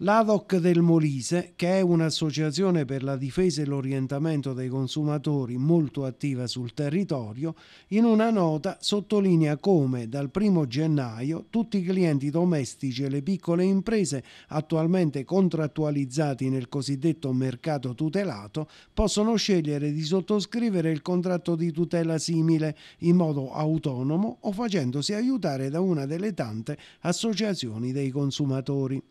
L'ADOC del Molise, che è un'associazione per la difesa e l'orientamento dei consumatori molto attiva sul territorio, in una nota sottolinea come dal 1 gennaio tutti i clienti domestici e le piccole imprese attualmente contrattualizzati nel cosiddetto mercato tutelato possono scegliere di sottoscrivere il contratto di tutela simile in modo autonomo o facendosi aiutare da una delle tante associazioni dei consumatori.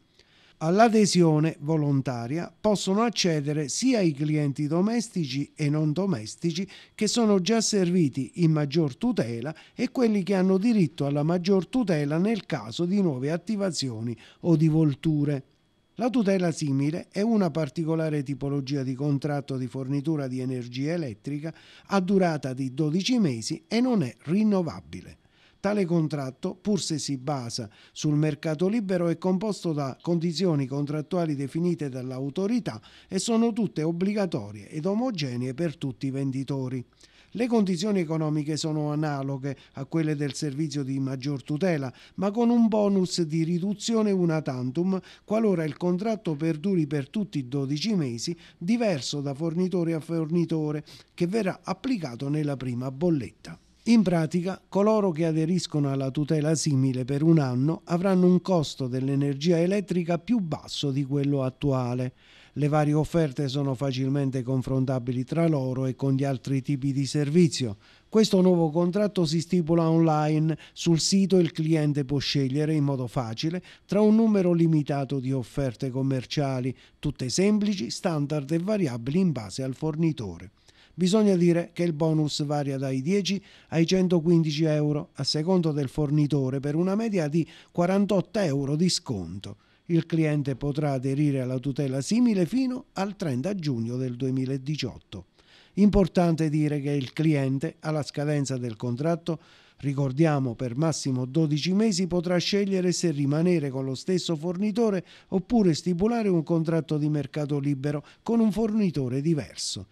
All'adesione volontaria possono accedere sia i clienti domestici e non domestici che sono già serviti in maggior tutela e quelli che hanno diritto alla maggior tutela nel caso di nuove attivazioni o di volture. La tutela simile è una particolare tipologia di contratto di fornitura di energia elettrica a durata di 12 mesi e non è rinnovabile. Tale contratto, pur se si basa sul mercato libero, è composto da condizioni contrattuali definite dall'autorità e sono tutte obbligatorie ed omogenee per tutti i venditori. Le condizioni economiche sono analoghe a quelle del servizio di maggior tutela, ma con un bonus di riduzione una tantum qualora il contratto perduri per tutti i 12 mesi, diverso da fornitore a fornitore, che verrà applicato nella prima bolletta. In pratica, coloro che aderiscono alla tutela simile per un anno avranno un costo dell'energia elettrica più basso di quello attuale. Le varie offerte sono facilmente confrontabili tra loro e con gli altri tipi di servizio. Questo nuovo contratto si stipula online. Sul sito il cliente può scegliere in modo facile tra un numero limitato di offerte commerciali, tutte semplici, standard e variabili in base al fornitore bisogna dire che il bonus varia dai 10 ai 115 euro a secondo del fornitore per una media di 48 euro di sconto. Il cliente potrà aderire alla tutela simile fino al 30 giugno del 2018. Importante dire che il cliente, alla scadenza del contratto, ricordiamo per massimo 12 mesi, potrà scegliere se rimanere con lo stesso fornitore oppure stipulare un contratto di mercato libero con un fornitore diverso.